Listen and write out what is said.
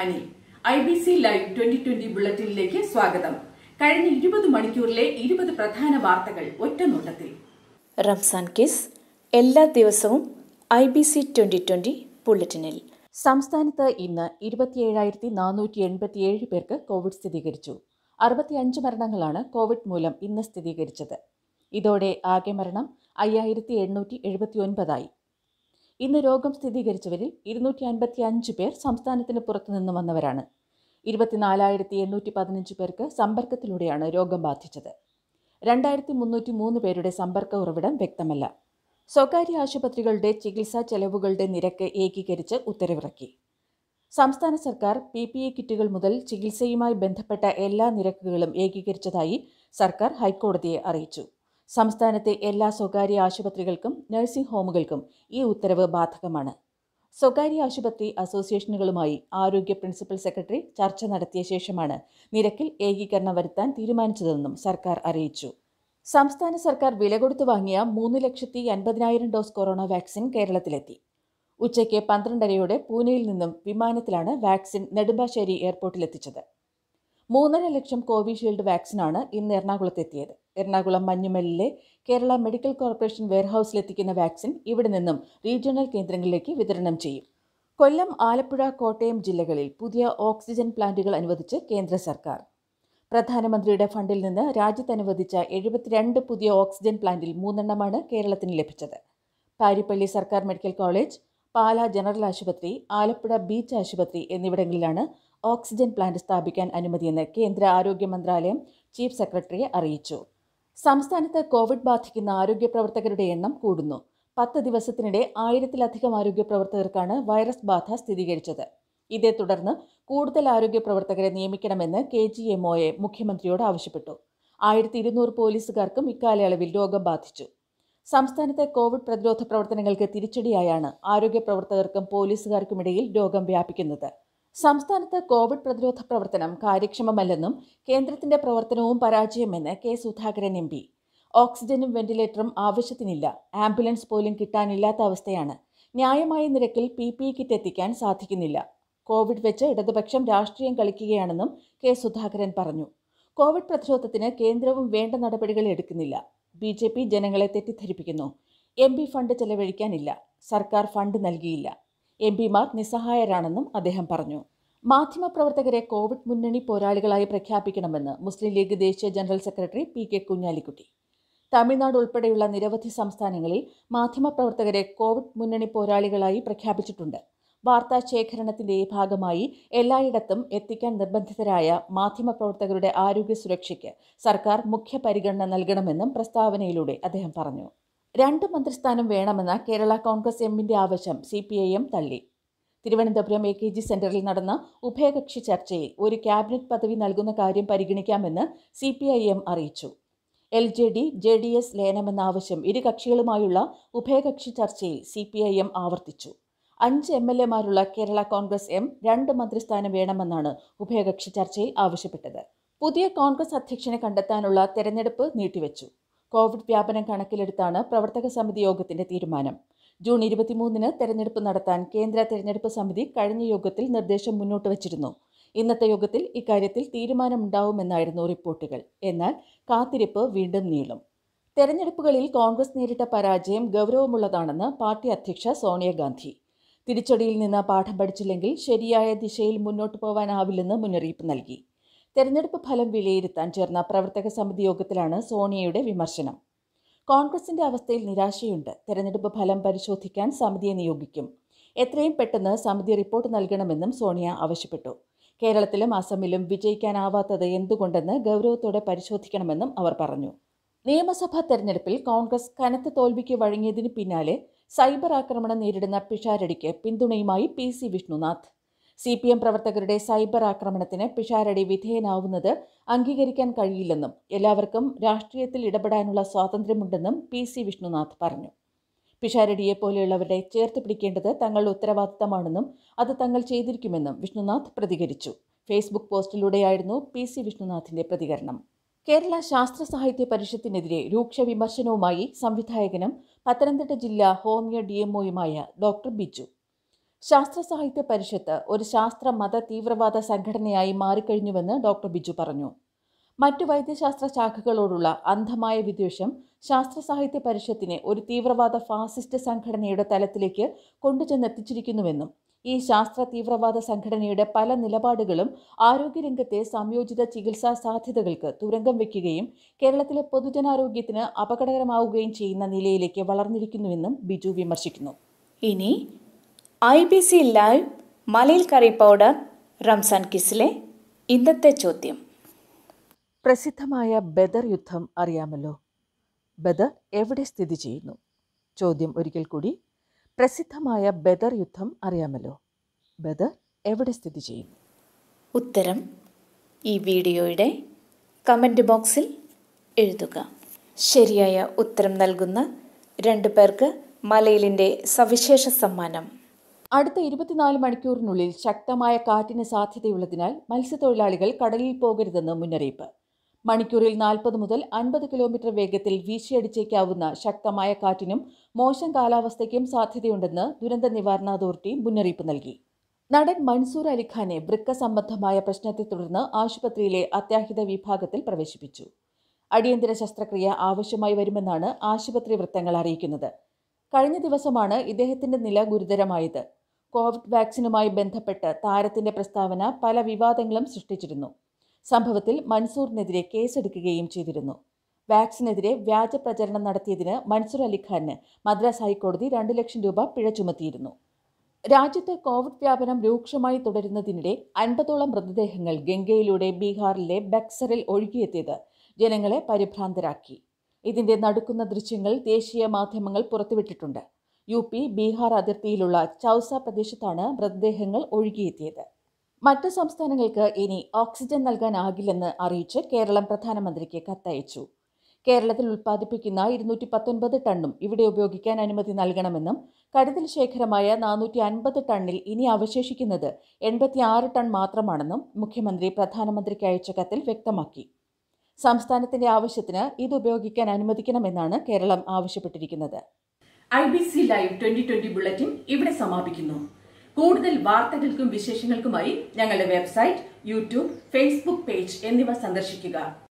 Anil I B C live twenty twenty ബുള്ളറ്റിനിലേക്ക് സ്വാഗതം കഴിഞ്ഞ ഇരുപത് മണിക്കൂറിലെ ഇരുപത് പ്രധാന വാർത്തകൾ ഒറ്റ നോട്ടത്തിൽ റംസാൻ കിസ് എല്ലാ ദിവസവും I B C twenty twenty ബുള്ളറ്റിനിൽ സംസ്ഥാനത്ത് ഇന്ന് ഇരുപത്തിയേഴായിരത്തി നാനൂറ്റി എൺപത്തിയേഴ് പേർക്ക് കോവിഡ് സ്ഥിരീകരിച്ചു അറുപത്തിയഞ്ച് മരണങ്ങളാണ് കോവിഡ് മൂലം ഇന്ന് സ്ഥിരീകരിച്ചത് ഇതോടെ ആകെ മരണം അയ്യായിരത്തി എണ്ണൂറ്റി എഴുപത്തി ഒൻപതായി ഇന്ന് രോഗം സ്ഥിരീകരിച്ചവരിൽ ഇരുന്നൂറ്റി അൻപത്തി അഞ്ച് പേർ സംസ്ഥാനത്തിന് പുറത്തു നിന്നും വന്നവരാണ് ഇരുപത്തിനാലായിരത്തി എണ്ണൂറ്റി പതിനഞ്ച് പേർക്ക് സമ്പർക്കത്തിലൂടെയാണ് രോഗം ബാധിച്ചത് രണ്ടായിരത്തി മുന്നൂറ്റി മൂന്ന് പേരുടെ സമ്പർക്ക ഉറവിടം വ്യക്തമല്ല സ്വകാര്യ ആശുപത്രികളുടെ ചികിത്സാ ചെലവുകളുടെ നിരക്ക് ഏകീകരിച്ച് ഉത്തരവിറക്കി സംസ്ഥാന സർക്കാർ പി പി ഇ കിറ്റുകൾ മുതൽ ചികിത്സയുമായി ബന്ധപ്പെട്ട എല്ലാ നിരക്കുകളും ഏകീകരിച്ചതായി സർക്കാർ ഹൈക്കോടതിയെ അറിയിച്ചു സംസ്ഥാനത്തെ എല്ലാ സ്വകാര്യ ആശുപത്രികൾക്കും നഴ്സിംഗ് ഹോമുകൾക്കും ഈ ഉത്തരവ് ബാധകമാണ് സ്വകാര്യ ആശുപത്രി അസോസിയേഷനുകളുമായി ആരോഗ്യ പ്രിൻസിപ്പൽ സെക്രട്ടറി ചർച്ച നടത്തിയ ശേഷമാണ് നിരക്കിൽ ഏകീകരണം വരുത്താൻ തീരുമാനിച്ചതെന്നും സർക്കാർ അറിയിച്ചു സംസ്ഥാന സർക്കാർ വില കൊടുത്തു വാങ്ങിയ മൂന്ന് ലക്ഷത്തി അൻപതിനായിരം ഡോസ് കൊറോണ വാക്സിൻ കേരളത്തിലെത്തി ഉച്ചയ്ക്ക് പന്ത്രണ്ടരയോടെ പൂനെയിൽ നിന്നും വിമാനത്തിലാണ് വാക്സിൻ നെടുമ്പാശ്ശേരി എയർപോർട്ടിലെത്തിച്ചത് മൂന്നര ലക്ഷം കോവിഷീൽഡ് വാക്സിനാണ് ഇന്ന് എറണാകുളത്തെത്തിയത് എറണാകുളം മഞ്ഞുമലിലെ കേരള മെഡിക്കൽ കോർപ്പറേഷൻ വെയർഹൌസിലെത്തിക്കുന്ന വാക്സിൻ ഇവിടെ നിന്നും റീജിയണൽ കേന്ദ്രങ്ങളിലേക്ക് വിതരണം ചെയ്യും കൊല്ലം ആലപ്പുഴ കോട്ടയം ജില്ലകളിൽ പുതിയ ഓക്സിജൻ പ്ലാന്റുകൾ അനുവദിച്ച് കേന്ദ്ര സർക്കാർ പ്രധാനമന്ത്രിയുടെ ഫണ്ടിൽ നിന്ന് രാജ്യത്ത് അനുവദിച്ച എഴുപത്തിരണ്ട് പുതിയ ഓക്സിജൻ പ്ലാന്റിൽ മൂന്നെണ്ണമാണ് കേരളത്തിന് ലഭിച്ചത് പാരിപ്പള്ളി സർക്കാർ മെഡിക്കൽ കോളേജ് പാല ജനറൽ ആശുപത്രി ആലപ്പുഴ ബീച്ച് ആശുപത്രി എന്നിവിടങ്ങളിലാണ് ഓക്സിജൻ പ്ലാന്റ് സ്ഥാപിക്കാൻ അനുമതിയെന്ന് കേന്ദ്ര ആരോഗ്യ മന്ത്രാലയം ചീഫ് സെക്രട്ടറിയെ അറിയിച്ചു സംസ്ഥാനത്ത് കോവിഡ് ബാധിക്കുന്ന ആരോഗ്യ പ്രവർത്തകരുടെ എണ്ണം കൂടുന്നു പത്ത് ദിവസത്തിനിടെ ആയിരത്തിലധികം ആരോഗ്യ പ്രവർത്തകർക്കാണ് വൈറസ് ബാധ സ്ഥിരീകരിച്ചത് ഇതേ തുടർന്ന് കൂടുതൽ ആരോഗ്യ പ്രവർത്തകരെ നിയമിക്കണമെന്ന് കെ ജി എം മുഖ്യമന്ത്രിയോട് ആവശ്യപ്പെട്ടു ആയിരത്തി ഇരുന്നൂറ് പോലീസുകാർക്കും ഇക്കാലയളവിൽ രോഗം ബാധിച്ചു സംസ്ഥാനത്തെ കോവിഡ് പ്രതിരോധ പ്രവർത്തനങ്ങൾക്ക് തിരിച്ചടിയായാണ് ആരോഗ്യ പ്രവർത്തകർക്കും പോലീസുകാർക്കുമിടയിൽ രോഗം വ്യാപിക്കുന്നത് സംസ്ഥാനത്ത് കോവിഡ് പ്രതിരോധ പ്രവർത്തനം കാര്യക്ഷമമല്ലെന്നും കേന്ദ്രത്തിന്റെ പ്രവർത്തനവും പരാജയമെന്ന് കെ സുധാകരൻ എം പി ഓക്സിജനും വെന്റിലേറ്ററും ആവശ്യത്തിനില്ല ആംബുലൻസ് പോലും കിട്ടാനില്ലാത്ത അവസ്ഥയാണ് ന്യായമായ നിരക്കിൽ പി പി കിറ്റ് എത്തിക്കാൻ സാധിക്കുന്നില്ല കോവിഡ് വെച്ച് ഇടതുപക്ഷം രാഷ്ട്രീയം കളിക്കുകയാണെന്നും കെ സുധാകരൻ പറഞ്ഞു കോവിഡ് പ്രതിരോധത്തിന് കേന്ദ്രവും വേണ്ട നടപടികൾ എടുക്കുന്നില്ല ബി ജെ പി ജനങ്ങളെ തെറ്റിദ്ധരിപ്പിക്കുന്നു എം പി ഫണ്ട് ചെലവഴിക്കാനില്ല സർക്കാർ ഫണ്ട് നൽകിയില്ല എം പിമാർ നിസ്സഹായരാണെന്നും അദ്ദേഹം പറഞ്ഞു മാധ്യമപ്രവർത്തകരെ കോവിഡ് മുന്നണി പോരാളികളായി പ്രഖ്യാപിക്കണമെന്ന് മുസ്ലിം ലീഗ് ദേശീയ general secretary P K Kunhalikutty Tamil Nadu ഉൾപ്പെടെയുള്ള നിരവധി സംസ്ഥാനങ്ങളിൽ മാധ്യമപ്രവർത്തകരെ കോവിഡ് മുന്നണി പോരാളികളായി പ്രഖ്യാപിച്ചിട്ടുണ്ട് വാർത്താ ശേഖരണത്തിന്റെ ഭാഗമായി എല്ലായിടത്തും എത്തിക്കാൻ നിർബന്ധിതരായ മാധ്യമപ്രവർത്തകരുടെ ആരോഗ്യ സുരക്ഷയ്ക്ക് സർക്കാർ മുഖ്യ പരിഗണന നൽകണമെന്നും പ്രസ്താവനയിലൂടെ അദ്ദേഹം പറഞ്ഞു രണ്ട് മന്ത്രിസ്ഥാനം വേണമെന്ന കേരള കോൺഗ്രസ് എമ്മിന്റെ ആവശ്യം സി പി ഐ എം തള്ളി തിരുവനന്തപുരം എ കെ ജി സെന്ററിൽ നടന്ന ഉഭയകക്ഷി ചർച്ചയിൽ ഒരു ക്യാബിനറ്റ് പദവി നൽകുന്ന കാര്യം പരിഗണിക്കാമെന്ന് സി പി ഐ എം അറിയിച്ചു L J D J D S ലയനമെന്ന ആവശ്യം ഇരു കക്ഷികളുമായുള്ള ഉഭയകക്ഷി ചർച്ചയിൽ സി പി ഐ എം ആവർത്തിച്ചു അഞ്ച് എം എൽ എമാരുള്ള കേരള കോൺഗ്രസ് എം രണ്ട് മന്ത്രിസ്ഥാനം വേണമെന്നാണ് ഉഭയകക്ഷി ചർച്ചയിൽ ആവശ്യപ്പെട്ടത് പുതിയ കോൺഗ്രസ് അധ്യക്ഷനെ കണ്ടെത്താനുള്ള തെരഞ്ഞെടുപ്പ് നീട്ടിവെച്ചു കോവിഡ് വ്യാപനം കണക്കിലെടുത്താണ് പ്രവർത്തക സമിതി യോഗത്തിന്റെ തീരുമാനം ജൂൺ ഇരുപത്തിമൂന്നിന് തെരഞ്ഞെടുപ്പ് നടത്താൻ കേന്ദ്ര തെരഞ്ഞെടുപ്പ് സമിതി കഴിഞ്ഞ യോഗത്തിൽ നിർദ്ദേശം മുന്നോട്ട് വച്ചിരുന്നു ഇന്നത്തെ യോഗത്തിൽ ഇക്കാര്യത്തിൽ തീരുമാനമുണ്ടാവുമെന്നായിരുന്നു റിപ്പോർട്ടുകൾ എന്നാൽ കാത്തിരിപ്പ് വീണ്ടും നീളും തെരഞ്ഞെടുപ്പുകളിൽ കോൺഗ്രസ് നേരിട്ട പരാജയം ഗൗരവമുള്ളതാണെന്ന് പാർട്ടി അധ്യക്ഷ സോണിയാഗാന്ധി തിരിച്ചടിയിൽ നിന്ന് പാഠം പഠിച്ചില്ലെങ്കിൽ ശരിയായ ദിശയിൽ മുന്നോട്ട് പോകാനാവില്ലെന്ന് മുന്നറിയിപ്പ് നൽകി തെരഞ്ഞെടുപ്പ് ഫലം വിലയിരുത്താൻ ചേർന്ന പ്രവർത്തക സമിതി യോഗത്തിലാണ് സോണിയയുടെ വിമർശനം കോൺഗ്രസിന്റെ അവസ്ഥയിൽ നിരാശയുണ്ട് തെരഞ്ഞെടുപ്പ് ഫലം പരിശോധിക്കാൻ സമിതിയെ നിയോഗിക്കും എത്രയും പെട്ടെന്ന് സമിതി റിപ്പോർട്ട് നൽകണമെന്നും സോണിയ ആവശ്യപ്പെട്ടു കേരളത്തിലും അസമിലും വിജയിക്കാനാവാത്തത് എന്തുകൊണ്ടെന്ന് ഗൗരവത്തോടെ പരിശോധിക്കണമെന്നും അവർ പറഞ്ഞു നിയമസഭാ തെരഞ്ഞെടുപ്പിൽ കോൺഗ്രസ് കനത്ത തോൽവിക്ക് വഴങ്ങിയതിന് പിന്നാലെ സൈബർ ആക്രമണം നേരിടുന്ന പിഷാരടിക്ക് പിന്തുണയുമായി P C Vishnunath C P M പ്രവർത്തകരുടെ സൈബർ ആക്രമണത്തിന് പിഷാരടി വിധേയനാവുന്നത് അംഗീകരിക്കാൻ കഴിയില്ലെന്നും എല്ലാവർക്കും രാഷ്ട്രീയത്തിൽ ഇടപെടാനുള്ള സ്വാതന്ത്ര്യമുണ്ടെന്നും പി സി വിഷ്ണുനാഥ് പറഞ്ഞു പിഷാരടിയെ പോലെയുള്ളവരെ ചേർത്ത് പിടിക്കേണ്ടത് തങ്ങളുടെ ഉത്തരവാദിത്തമാണെന്നും അത് തങ്ങൾ ചെയ്തിരിക്കുമെന്നും വിഷ്ണുനാഥ് പ്രതികരിച്ചു ഫേസ്ബുക്ക് പോസ്റ്റിലൂടെയായിരുന്നു പി സി വിഷ്ണുനാഥിന്റെ പ്രതികരണം കേരള ശാസ്ത്ര സാഹിത്യ പരിഷത്തിനെതിരെ രൂക്ഷ വിമർശനവുമായി സംവിധായകനും പത്തനംതിട്ട ജില്ലാ ഹോമിയോ ഡി എംഒയുമായ ഡോക്ടർ ബിജു ശാസ്ത്ര സാഹിത്യ പരിഷത്ത് ഒരു ശാസ്ത്ര മത തീവ്രവാദ സംഘടനയായി മാറിക്കഴിഞ്ഞുവെന്ന് ഡോക്ടർ ബിജു പറഞ്ഞു മറ്റു വൈദ്യശാസ്ത്ര ശാഖകളോടുള്ള അന്ധമായ വിദ്വേഷം ശാസ്ത്ര സാഹിത്യ പരിഷത്തിനെ ഒരു തീവ്രവാദ ഫാസിസ്റ്റ് സംഘടനയുടെ തലത്തിലേക്ക് കൊണ്ടുചെന്നെത്തിച്ചിരിക്കുന്നുവെന്നും ഈ ശാസ്ത്ര തീവ്രവാദ സംഘടനയുടെ പല നിലപാടുകളും ആരോഗ്യരംഗത്തെ സംയോജിത ചികിത്സാ സാധ്യതകൾക്ക് തുരങ്കം വയ്ക്കുകയും കേരളത്തിലെ പൊതുജനാരോഗ്യത്തിന് അപകടകരമാവുകയും ചെയ്യുന്ന നിലയിലേക്ക് വളർന്നിരിക്കുന്നുവെന്നും ബിജു വിമർശിക്കുന്നു ഇനി ഐ ബി സി ലൈവ് മലയിൽ കറി പൗഡർ റംസാൻ കിസിലെ ഇന്നത്തെ ചോദ്യം പ്രസിദ്ധമായ ബദർ യുദ്ധം അറിയാമല്ലോ ബദർ എവിടെ സ്ഥിതി ചെയ്യുന്നു ചോദ്യം ഒരിക്കൽ കൂടി പ്രസിദ്ധമായ ബദർ യുദ്ധം അറിയാമല്ലോ ബദർ എവിടെ സ്ഥിതി ചെയ്യുന്നു ഉത്തരം ഈ വീഡിയോയുടെ കമൻറ്റ് ബോക്സിൽ എഴുതുക ശരിയായ ഉത്തരം നൽകുന്ന രണ്ടു പേർക്ക് മലയിലിൻ്റെ സവിശേഷ സമ്മാനം അടുത്ത ഇരുപത്തിനാല് മണിക്കൂറിനുള്ളിൽ ശക്തമായ കാറ്റിന് സാധ്യതയുള്ളതിനാൽ മത്സ്യത്തൊഴിലാളികൾ കടലിൽ പോകരുതെന്ന് മുന്നറിയിപ്പ് മണിക്കൂറിൽ നാൽപ്പത് മുതൽ അൻപത് കിലോമീറ്റർ വേഗത്തിൽ വീശിയടിച്ചേക്കാവുന്ന ശക്തമായ കാറ്റിനും മോശം കാലാവസ്ഥയ്ക്കും സാധ്യതയുണ്ടെന്ന് ദുരന്ത നിവാരണ അതോറിറ്റി മുന്നറിയിപ്പ് നൽകി നടൻ മൻസൂർ അലിഖാനെ വൃക്ക സംബന്ധമായ പ്രശ്നത്തെ തുടർന്ന് ആശുപത്രിയിലെ അത്യാഹിത വിഭാഗത്തിൽ പ്രവേശിപ്പിച്ചു അടിയന്തര ശസ്ത്രക്രിയ ആവശ്യമായി വരുമെന്നാണ് ആശുപത്രി വൃത്തങ്ങൾ അറിയിക്കുന്നത് കഴിഞ്ഞ ദിവസമാണ് ഇദ്ദേഹത്തിന്റെ നില ഗുരുതരമായത് കോവിഡ് വാക്സിനുമായി ബന്ധപ്പെട്ട് താരത്തിന്റെ പ്രസ്താവന പല വിവാദങ്ങളും സൃഷ്ടിച്ചിരുന്നു സംഭവത്തിൽ മൻസൂറിനെതിരെ കേസെടുക്കുകയും ചെയ്തിരുന്നു വാക്സിനെതിരെ വ്യാജ പ്രചരണം നടത്തിയതിന് മൻസൂർ അലിഖാന് മദ്രാസ് ഹൈക്കോടതി രണ്ട് ലക്ഷം രൂപ പിഴ ചുമത്തിയിരുന്നു രാജ്യത്ത് കോവിഡ് വ്യാപനം രൂക്ഷമായി തുടരുന്നതിനിടെ അൻപതോളം മൃതദേഹങ്ങൾ ഗംഗയിലൂടെ ബീഹാറിലെ ബക്സറിൽ ഒഴുകിയെത്തിയത് ജനങ്ങളെ പരിഭ്രാന്തരാക്കി ഇതിന്റെ നടുക്കുന്ന ദൃശ്യങ്ങൾ ദേശീയ മാധ്യമങ്ങൾ പുറത്തുവിട്ടിട്ടുണ്ട് യു പി ബീഹാർ അതിർത്തിയിലുള്ള ചൌസ പ്രദേശത്താണ് മൃതദേഹങ്ങൾ ഒഴുകിയെത്തിയത് മറ്റ് സംസ്ഥാനങ്ങൾക്ക് ഇനി ഓക്സിജൻ നൽകാനാകില്ലെന്ന് അറിയിച്ച് കേരളം പ്രധാനമന്ത്രിക്ക് കത്തയച്ചു കേരളത്തിൽ ഉൽപ്പാദിപ്പിക്കുന്ന ഇരുന്നൂറ്റി പത്തൊൻപത് ടണ്ണും ഇവിടെ ഉപയോഗിക്കാൻ അനുമതി നൽകണമെന്നും കരുതൽ ശേഖരമായ നാനൂറ്റി അൻപത് ടണ്ണിൽ ഇനി അവശേഷിക്കുന്നത് എൺപത്തിയാറ് ടൺ മാത്രമാണെന്നും മുഖ്യമന്ത്രി പ്രധാനമന്ത്രിക്ക് അയച്ച കത്തിൽ വ്യക്തമാക്കി സംസ്ഥാനത്തിന്റെ ആവശ്യത്തിന് ഇത് ഉപയോഗിക്കാൻ അനുവദിക്കണമെന്നാണ് കേരളം ആവശ്യപ്പെട്ടിരിക്കുന്നത് I B C live twenty twenty bulletin ഇവിടെ സമാപിക്കുന്നു കൂടുതൽ വാർത്തകൾക്കും വിശേഷങ്ങൾക്കുമായി ഞങ്ങളുടെ വെബ്സൈറ്റ് യൂട്യൂബ് ഫേസ്ബുക്ക് പേജ് എന്നിവ സന്ദർശിക്കുക